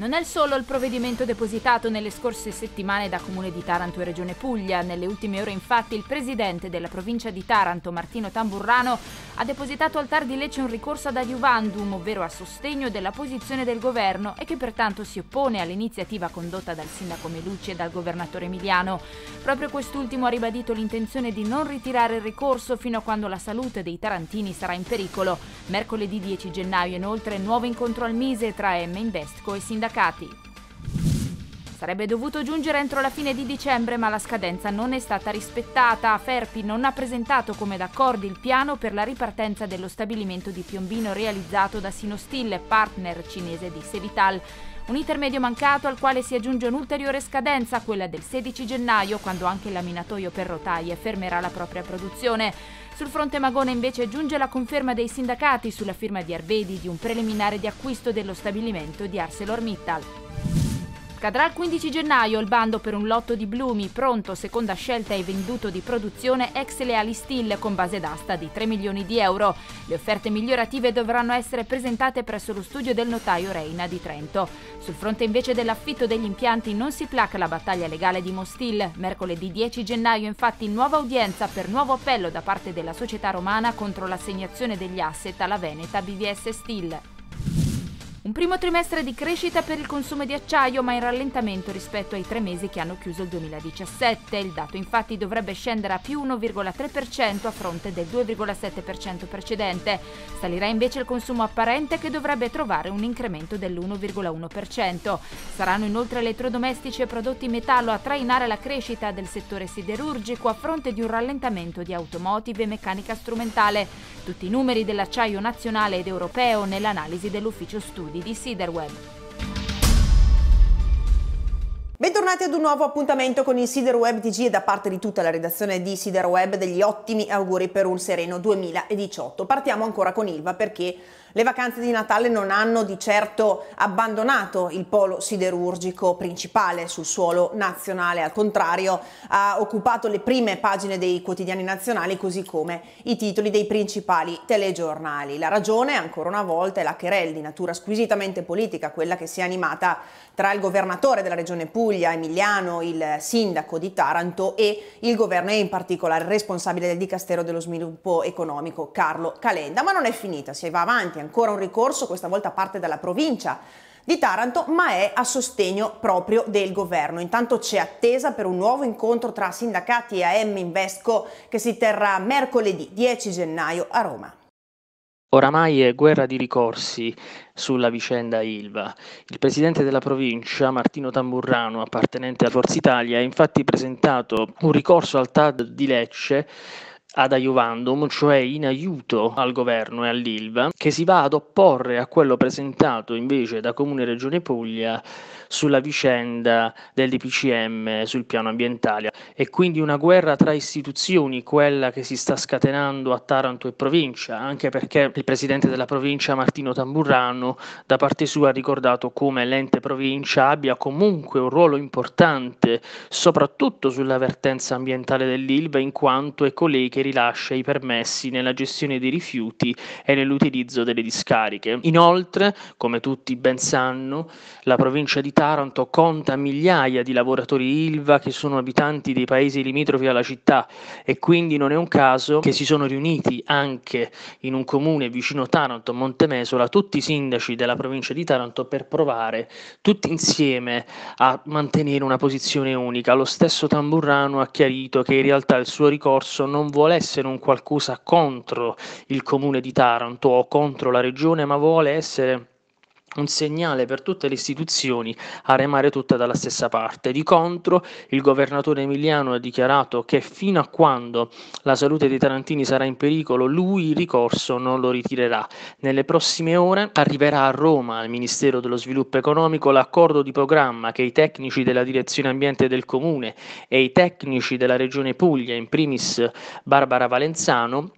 Non è solo il provvedimento depositato nelle scorse settimane da Comune di Taranto e Regione Puglia. Nelle ultime ore, infatti, il presidente della provincia di Taranto, Martino Tamburrano, ha depositato al Tar di Lecce un ricorso ad adiuvandum, ovvero a sostegno della posizione del governo e che pertanto si oppone all'iniziativa condotta dal sindaco Melucci e dal governatore Emiliano. Proprio quest'ultimo ha ribadito l'intenzione di non ritirare il ricorso fino a quando la salute dei tarantini sarà in pericolo. Mercoledì 10 gennaio, inoltre, nuovo incontro al Mise tra M Investco e sindaco. Cate. sarebbe dovuto giungere entro la fine di dicembre, ma la scadenza non è stata rispettata. Ferpi non ha presentato come d'accordo il piano per la ripartenza dello stabilimento di Piombino realizzato da Sinostil, partner cinese di Sevital. Un intermedio mancato al quale si aggiunge un'ulteriore scadenza, quella del 16 gennaio, quando anche il laminatoio per rotaie fermerà la propria produzione. Sul fronte Magone invece giunge la conferma dei sindacati sulla firma di Arvedi di un preliminare di acquisto dello stabilimento di ArcelorMittal. Scadrà il 15 gennaio il bando per un lotto di blumi pronto, seconda scelta e venduto di produzione ex Leali Steel con base d'asta di 3 milioni di euro. Le offerte migliorative dovranno essere presentate presso lo studio del notaio Reina di Trento. Sul fronte invece dell'affitto degli impianti non si placa la battaglia legale di Mostil. Mercoledì 10 gennaio infatti nuova udienza per nuovo appello da parte della società romana contro l'assegnazione degli asset alla Veneta BVS Steel. Un primo trimestre di crescita per il consumo di acciaio, ma in rallentamento rispetto ai tre mesi che hanno chiuso il 2017. Il dato infatti dovrebbe scendere a più 1,3% a fronte del 2,7% precedente. Salirà invece il consumo apparente che dovrebbe trovare un incremento dell'1,1%. Saranno inoltre elettrodomestici e prodotti metallo a trainare la crescita del settore siderurgico a fronte di un rallentamento di automotive e meccanica strumentale. Tutti i numeri dell'acciaio nazionale ed europeo nell'analisi dell'ufficio studi Lombardi di Siderweb. Bentornati ad un nuovo appuntamento con il Siderweb TG e da parte di tutta la redazione di Siderweb degli ottimi auguri per un sereno 2018. Partiamo ancora con Ilva perché le vacanze di Natale non hanno di certo abbandonato il polo siderurgico principale sul suolo nazionale, al contrario ha occupato le prime pagine dei quotidiani nazionali così come i titoli dei principali telegiornali. La ragione ancora una volta è la querel di natura squisitamente politica, quella che si è animata tra il governatore della regione Puglia, Emiliano, il sindaco di Taranto e il governo e in particolare il responsabile del Dicastero dello Sviluppo Economico, Carlo Calenda. Ma non è finita, si va avanti ancora un ricorso, questa volta parte dalla provincia di Taranto, ma è a sostegno proprio del governo. Intanto c'è attesa per un nuovo incontro tra sindacati e AM Invesco che si terrà mercoledì 10 gennaio a Roma. Oramai è guerra di ricorsi sulla vicenda Ilva. Il presidente della provincia, Martino Tamburrano, appartenente a Forza Italia, ha infatti presentato un ricorso al TAD di Lecce ad aiuvandum, cioè in aiuto al governo e all'ILVA, che si va ad opporre a quello presentato invece da Comune Regione Puglia sulla vicenda del DPCM sul piano ambientale. E quindi una guerra tra istituzioni, quella che si sta scatenando a Taranto e provincia, anche perché il presidente della provincia Martino Tamburrano da parte sua ha ricordato come l'ente provincia abbia comunque un ruolo importante, soprattutto sulla vertenza ambientale dell'ILVA, in quanto è colei che che rilascia i permessi nella gestione dei rifiuti e nell'utilizzo delle discariche. Inoltre, come tutti ben sanno, la provincia di Taranto conta migliaia di lavoratori ILVA che sono abitanti dei paesi limitrofi alla città e quindi non è un caso che si sono riuniti anche in un comune vicino Taranto, Montemesola, tutti i sindaci della provincia di Taranto per provare tutti insieme a mantenere una posizione unica. Lo stesso Tamburrano ha chiarito che in realtà il suo ricorso non vuole vuole essere un qualcosa contro il comune di Taranto o contro la regione, ma vuole essere un segnale per tutte le istituzioni a remare tutte dalla stessa parte. Di contro, il governatore Emiliano ha dichiarato che fino a quando la salute dei tarantini sarà in pericolo, lui il ricorso non lo ritirerà. Nelle prossime ore arriverà a Roma al Ministero dello Sviluppo Economico l'accordo di programma che i tecnici della Direzione Ambiente del Comune e i tecnici della Regione Puglia, in primis Barbara Valenzano,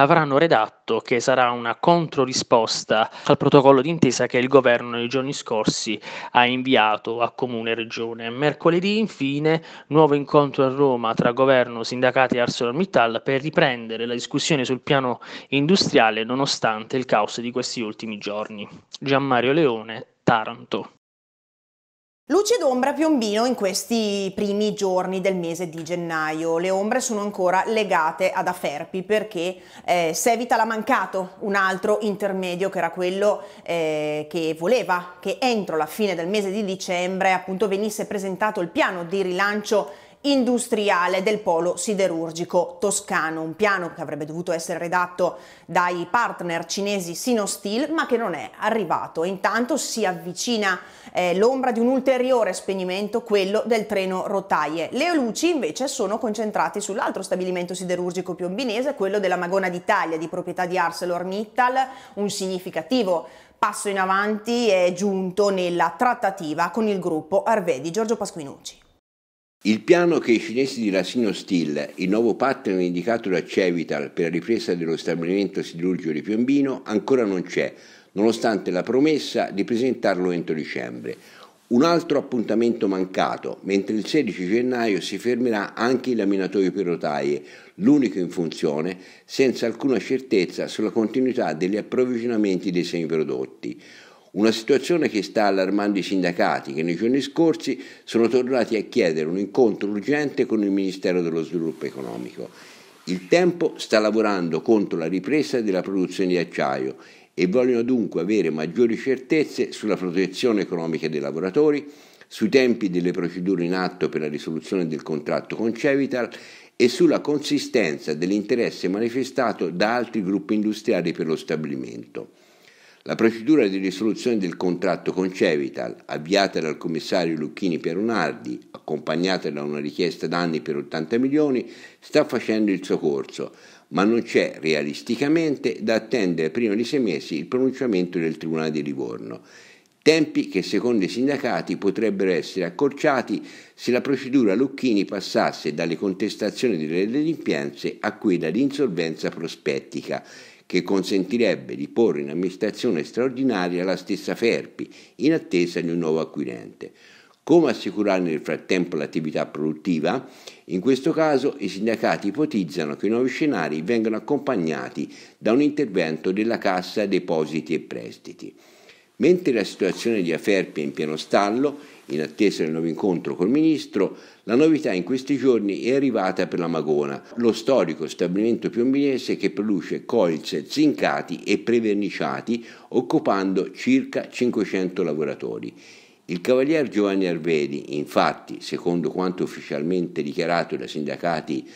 avranno redatto, che sarà una controrisposta al protocollo d'intesa che il governo nei giorni scorsi ha inviato a Comune e Regione. Mercoledì, infine, nuovo incontro a Roma tra governo, sindacati e ArcelorMittal per riprendere la discussione sul piano industriale nonostante il caos di questi ultimi giorni. Gian Mario Leone, Taranto. Luce ed ombra a Piombino in questi primi giorni del mese di gennaio. Le ombre sono ancora legate ad Aferpi perché eh, Sevita l'ha mancato un altro intermedio che era quello eh, che voleva che entro la fine del mese di dicembre appunto venisse presentato il piano di rilancio industriale del polo siderurgico toscano, un piano che avrebbe dovuto essere redatto dai partner cinesi Sinostil ma che non è arrivato intanto si avvicina eh, l'ombra di un ulteriore spegnimento, quello del treno rotaie. Le luci invece sono concentrate sull'altro stabilimento siderurgico piombinese, quello della Magona d'Italia di proprietà di ArcelorMittal, un significativo passo in avanti è giunto nella trattativa con il gruppo Arvedi. Giorgio Pasquinucci. Il piano che i cinesi di Rasino Steel, il nuovo partner indicato da Cevital per la ripresa dello stabilimento siderurgico di Piombino, ancora non c'è, nonostante la promessa di presentarlo entro dicembre. Un altro appuntamento mancato, mentre il 16 gennaio si fermerà anche il laminatoio per rotaie, l'unico in funzione, senza alcuna certezza sulla continuità degli approvvigionamenti dei semiprodotti. Una situazione che sta allarmando i sindacati che nei giorni scorsi sono tornati a chiedere un incontro urgente con il Ministero dello Sviluppo Economico. Il tempo sta lavorando contro la ripresa della produzione di acciaio e vogliono dunque avere maggiori certezze sulla protezione economica dei lavoratori, sui tempi delle procedure in atto per la risoluzione del contratto con Cevital e sulla consistenza dell'interesse manifestato da altri gruppi industriali per lo stabilimento. La procedura di risoluzione del contratto con Cevital, avviata dal commissario Lucchini Pieronardi, accompagnata da una richiesta danni per 80 milioni, sta facendo il suo corso, ma non c'è realisticamente da attendere prima di sei mesi il pronunciamento del Tribunale di Livorno. Tempi che secondo i sindacati potrebbero essere accorciati se la procedura Lucchini passasse dalle contestazioni delle delinquenze a quella di insolvenza prospettica che consentirebbe di porre in amministrazione straordinaria la stessa Ferpi, in attesa di un nuovo acquirente. Come assicurare nel frattempo l'attività produttiva? In questo caso i sindacati ipotizzano che i nuovi scenari vengano accompagnati da un intervento della Cassa Depositi e Prestiti. Mentre la situazione di Aferpi è in pieno stallo, in attesa del nuovo incontro col ministro, la novità in questi giorni è arrivata per la Magona, lo storico stabilimento piombinese che produce colze zincati e preverniciati, occupando circa 500 lavoratori. Il cavalier Giovanni Arvedi, infatti, secondo quanto ufficialmente dichiarato dai sindacati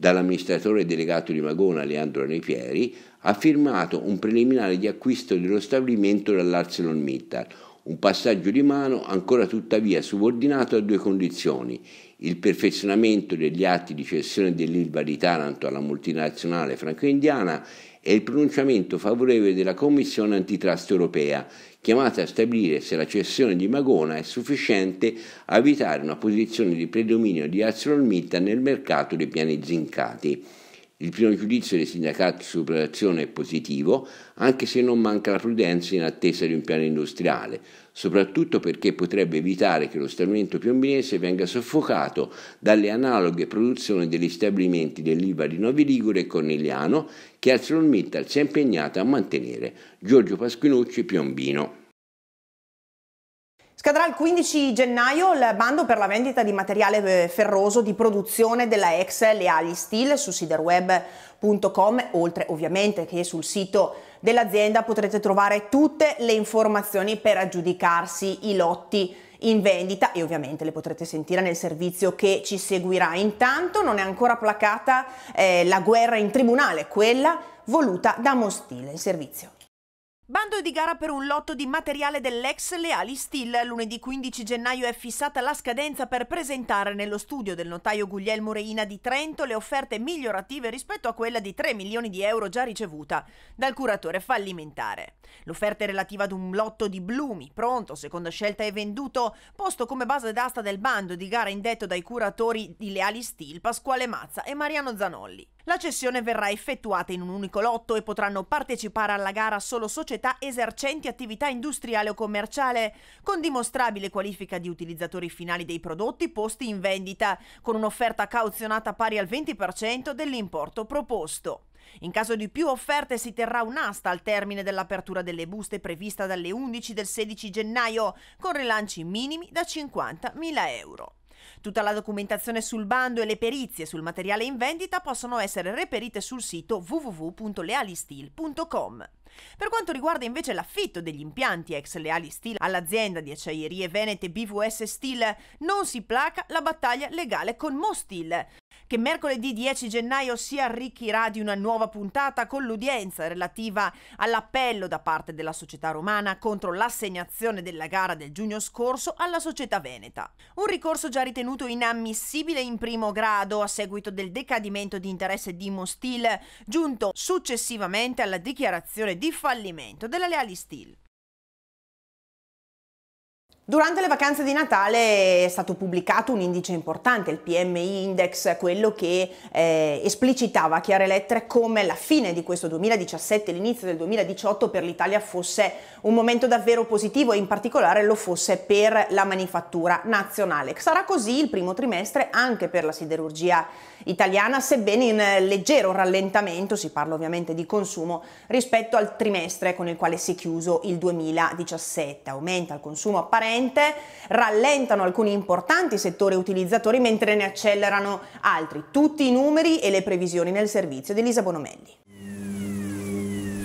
dall'amministratore delegato di Magona Leandro Repieri, ha firmato un preliminare di acquisto dello stabilimento dall'ArcelorMittal, un passaggio di mano ancora tuttavia subordinato a due condizioni, il perfezionamento degli atti di cessione dell'Ilva di Taranto alla multinazionale franco-indiana e il pronunciamento favorevole della Commissione antitrust europea, chiamata a stabilire se la cessione di Magona è sufficiente a evitare una posizione di predominio di ArcelorMittal nel mercato dei piani zincati. Il primo giudizio dei sindacati sull'operazione è positivo, anche se non manca la prudenza in attesa di un piano industriale, soprattutto perché potrebbe evitare che lo stabilimento piombinese venga soffocato dalle analoghe produzioni degli stabilimenti dell'IVA di Novi Ligure e Cornigliano che ArcelorMittal si è impegnata a mantenere. Giorgio Pasquinucci, Piombino. Scadrà il 15 gennaio il bando per la vendita di materiale eh, ferroso di produzione della ex Leali Steel su siderweb.com, oltre ovviamente che sul sito dell'azienda potrete trovare tutte le informazioni per aggiudicarsi i lotti in vendita e ovviamente le potrete sentire nel servizio che ci seguirà. Intanto non è ancora placata eh, la guerra in tribunale, quella voluta da Mostile in servizio. Bando di gara per un lotto di materiale dell'ex Leali Steel. Lunedì 15 gennaio è fissata la scadenza per presentare nello studio del notaio Guglielmo Reina di Trento le offerte migliorative rispetto a quella di 3 milioni di euro già ricevuta dal curatore fallimentare. L'offerta è relativa ad un lotto di blumi, pronto, seconda scelta e venduto, posto come base d'asta del bando di gara indetto dai curatori di Leali Steel, Pasquale Mazza e Mariano Zanolli. La cessione verrà effettuata in un unico lotto e potranno partecipare alla gara solo società esercenti attività industriale o commerciale, con dimostrabile qualifica di utilizzatori finali dei prodotti posti in vendita, con un'offerta cauzionata pari al 20% dell'importo proposto. In caso di più offerte si terrà un'asta al termine dell'apertura delle buste prevista dalle 11 del 16 gennaio, con rilanci minimi da 50.000 euro. Tutta la documentazione sul bando e le perizie sul materiale in vendita possono essere reperite sul sito www.lealistil.com. Per quanto riguarda invece l'affitto degli impianti ex Leali Steel all'azienda di acciaierie venete BVS Steel, non si placa la battaglia legale con Mostil, che mercoledì 10 gennaio si arricchirà di una nuova puntata con l'udienza relativa all'appello da parte della società romana contro l'assegnazione della gara del giugno scorso alla società veneta. Un ricorso già ritenuto inammissibile in primo grado a seguito del decadimento di interesse di Mostil, giunto successivamente alla dichiarazione di fallimento della Leali Steel. Durante le vacanze di Natale è stato pubblicato un indice importante, il PMI Index, quello che eh, esplicitava a chiare lettere come la fine di questo 2017 e l'inizio del 2018 per l'Italia fosse un momento davvero positivo e in particolare lo fosse per la manifattura nazionale. Sarà così il primo trimestre anche per la siderurgia italiana, sebbene in eh, leggero rallentamento, si parla ovviamente di consumo, rispetto al trimestre con il quale si è chiuso il 2017. Aumenta il consumo apparente, rallentano alcuni importanti settori utilizzatori mentre ne accelerano altri. Tutti i numeri e le previsioni nel servizio di Elisa Bonomelli.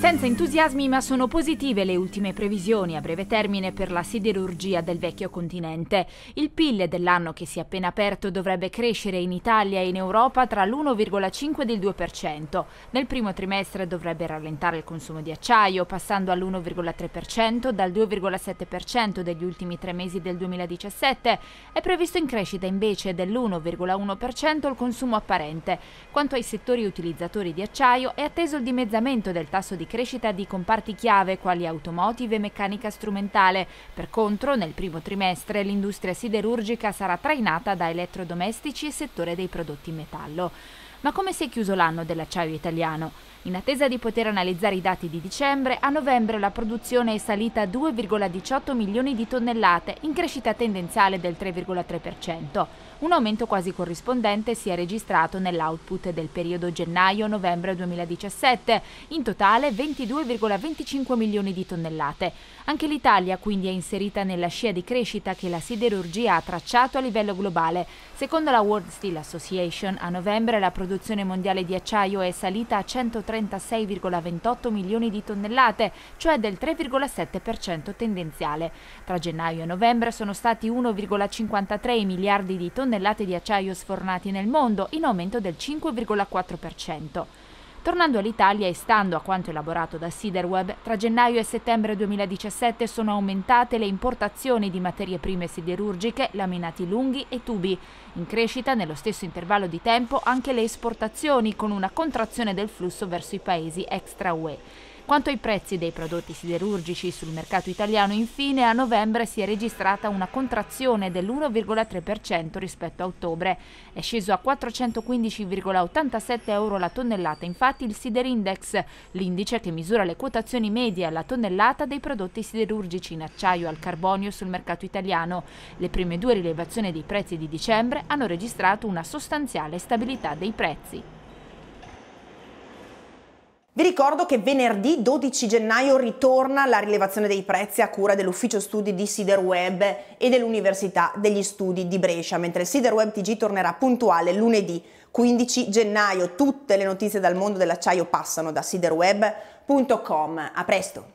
Senza entusiasmi ma sono positive le ultime previsioni a breve termine per la siderurgia del vecchio continente. Il PIL dell'anno che si è appena aperto dovrebbe crescere in Italia e in Europa tra l'1,5 e il 2%. Nel primo trimestre dovrebbe rallentare il consumo di acciaio passando all'1,3% dal 2,7% degli ultimi tre mesi del 2017. È previsto in crescita invece dell'1,1% il consumo apparente. Quanto ai settori utilizzatori di acciaio è atteso il dimezzamento del tasso di crescita crescita di comparti chiave quali automotive e meccanica strumentale. Per contro, nel primo trimestre l'industria siderurgica sarà trainata da elettrodomestici e settore dei prodotti in metallo. Ma come si è chiuso l'anno dell'acciaio italiano? In attesa di poter analizzare i dati di dicembre, a novembre la produzione è salita a 2,18 milioni di tonnellate, in crescita tendenziale del 3,3%, un aumento quasi corrispondente si è registrato nell'output del periodo gennaio-novembre 2017, in totale 22,25 milioni di tonnellate. Anche l'Italia quindi è inserita nella scia di crescita che la siderurgia ha tracciato a livello globale. Secondo la World Steel Association, a novembre la produzione mondiale di acciaio è salita a 130 36,28 milioni di tonnellate, cioè del 3,7% tendenziale. Tra gennaio e novembre sono stati 1,53 miliardi di tonnellate di acciaio sfornati nel mondo, in aumento del 5,4%. Tornando all'Italia e stando a quanto elaborato da Siderweb, tra gennaio e settembre 2017 sono aumentate le importazioni di materie prime siderurgiche, laminati lunghi e tubi. In crescita nello stesso intervallo di tempo anche le esportazioni con una contrazione del flusso verso i paesi extra UE. Quanto ai prezzi dei prodotti siderurgici sul mercato italiano, infine, a novembre si è registrata una contrazione dell'1,3% rispetto a ottobre. È sceso a 415,87 euro la tonnellata, infatti il Siderindex, l'indice che misura le quotazioni medie alla tonnellata dei prodotti siderurgici in acciaio al carbonio sul mercato italiano. Le prime due rilevazioni dei prezzi di dicembre hanno registrato una sostanziale stabilità dei prezzi. Vi ricordo che venerdì 12 gennaio ritorna la rilevazione dei prezzi a cura dell'ufficio studi di Siderweb e dell'Università degli Studi di Brescia, mentre Siderweb TG tornerà puntuale lunedì 15 gennaio. Tutte le notizie dal mondo dell'acciaio passano da siderweb.com. A presto!